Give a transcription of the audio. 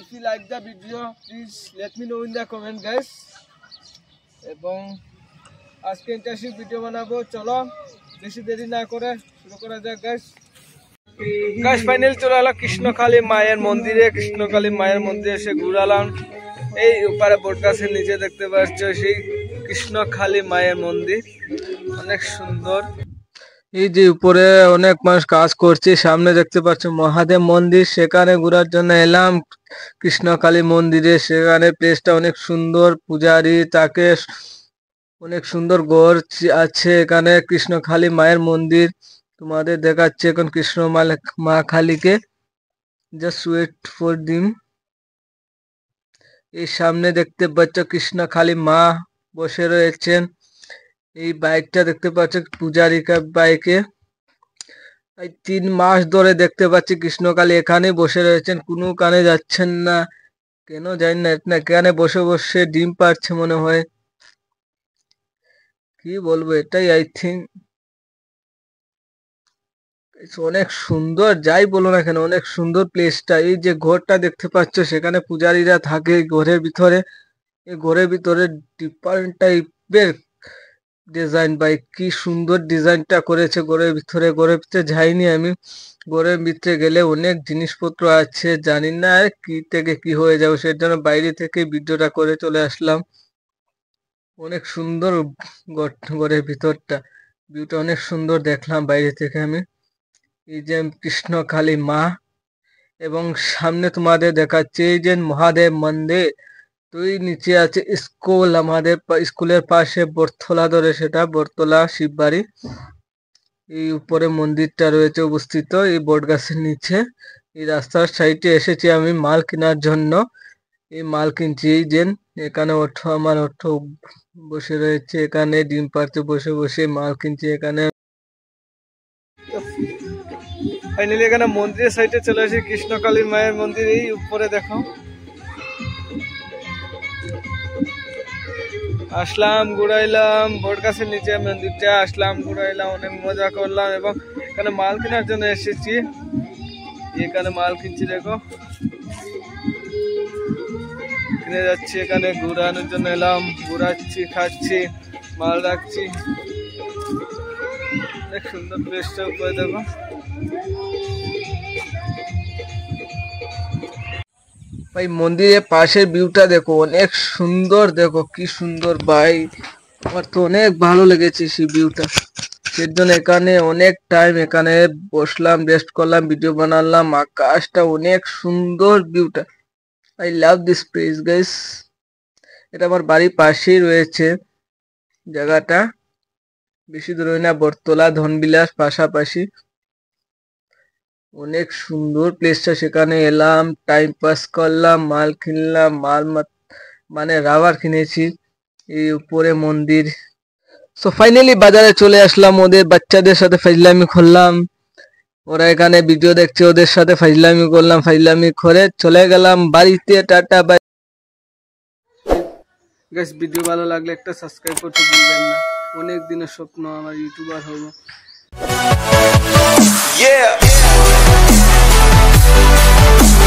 if you like the video please let me know in the comment guys এবং আজকে internship video বানাবো চলো বেশি দেরি না করে শুরু করা যাক গাইস গাইস ফাইনাল চলে এলাম কৃষ্ণকালী মায়ের মন্দিরে কৃষ্ণকালী মায়ের মন্দিরে এসে ঘুরালাম এই উপরে বোর্ড নিচে দেখতে পাচ্ছ সেই কৃষ্ণকালী মায়ের মন্দির অনেক সুন্দর এই যে উপরে অনেক মানুষ কাজ করছে সামনে দেখতে পাচ্ছ মহাদেব মন্দির সেখানে ঘোরার জন্য এলাম কৃষ্ণকালী মন্দিরে সেখানে প্লেসটা অনেক সুন্দর পূজারি তাকে অনেক সুন্দর ঘর আছে এখানে কৃষ্ণকালী মায়ের মন্দির তোমাদের দেখাচ্ছে এখন কৃষ্ণ মা কালীকে জাস্ট ওয়েট ফর দিম এই সামনে দেখতে পাচ্ছ কৃষ্ণকালী মা বসে রয়েছেন এই বাইকটা দেখতে পাচ্ছেন পূজারিকা বাইকে তিন মাস ধরে দেখতে পাচ্ছি কৃষ্ণকালী এখানে বসে রয়েছেন কোনো কানে যাচ্ছেন না কেন জানি না না বসে বসে ডিম পাচ্ছে মনে হয় কি বলবো এটাই আই থিঙ্ক অনেক সুন্দর যাই বলো না কেন অনেক সুন্দর প্লেসটা এই যে ঘরটা দেখতে পাচ্ছ সেখানে পূজারীরা থাকে ঘরের ভিতরে এই ঘরের ভিতরে ডিফারেন্ট টাইপের ডিজাইন বাই কি সুন্দর ডিজাইনটা করেছে ঘরের ভিতরে গড়ের ভিতরে যাইনি আমি ঘরের ভিতরে গেলে অনেক জিনিসপত্র আছে জানি না কি থেকে কি হয়ে যাবে সেজন্য জন্য বাইরে থেকে ভিডিওটা করে চলে আসলাম অনেক সুন্দর গড়ের ভিতরটা ভিউটা অনেক সুন্দর দেখলাম বাইরে থেকে আমি এই যে কৃষ্ণকালী মা এবং সামনে তোমাদের দেখাচ্ছে এই যে মহাদেব মন্দির তুই নিচে আছে স্কুল আমাদের স্কুলের পাশে বটতলা ধরে সেটা শিব শিববাড়ি এই উপরে মন্দিরটা রয়েছে অবস্থিত এই বটগাছের নিচে এই রাস্তার সাইডে এসেছি আমি মাল কেনার জন্য এই মাল কিনছি এই যেন এখানে অর্থ আমার অর্থ বসে রয়েছে এখানে ডিম পাড়তে বসে বসে মাল কিনছি এখানে ফাইনালি এখানে মন্দিরের সাইডে চলে আসি কৃষ্ণকালী মায়ের মন্দির এই উপরে দেখো আসলাম ঘুরাইলাম গাছের নিচে মন্দিরটা আসলাম ঘুরাইলাম অনেক মজা করলাম এবং এখানে মাল কেনার জন্য এসেছি এখানে মাল কিনছি দেখো কিনে যাচ্ছি এখানে ঘুরানোর জন্য এলাম ঘুরাচ্ছি খাচ্ছি মাল রাখছি অনেক সুন্দর প্লেসটা উপরে দেখো ভাই মন্দিরের পাশের ভিউটা দেখো অনেক সুন্দর দেখো কি সুন্দর ভাই আমার তো অনেক ভালো লেগেছে সেই ভিউটা সের জন্য এখানে অনেক টাইম এখানে বসলাম রেস্ট করলাম ভিডিও বানালাম আকাশটা অনেক সুন্দর ভিউটা I love this place guys এটা আমার বাড়ির পাশেই রয়েছে জায়গাটা বেশি দূরে না বটতলা ধনবিলাস পাশাপাশি অনেক সুন্দর প্লেসটা সেখানে এলাম টাইম পাস করলাম মাল কিনলাম মাল মানে রাবার কিনেছি এই উপরে মন্দির সো ফাইনালি বাজারে চলে আসলাম ওদের বাচ্চাদের সাথে ফাইজলামি করলাম ওরা এখানে ভিডিও দেখছে ওদের সাথে ফাইজলামি করলাম ফাজলামি করে চলে গেলাম বাড়িতে টাটা বাই গাছ ভিডিও ভালো লাগলে একটা সাবস্ক্রাইব করতে ভুলবেন না অনেক দিনের স্বপ্ন আমার ইউটিউবার হবো Yeah. yeah.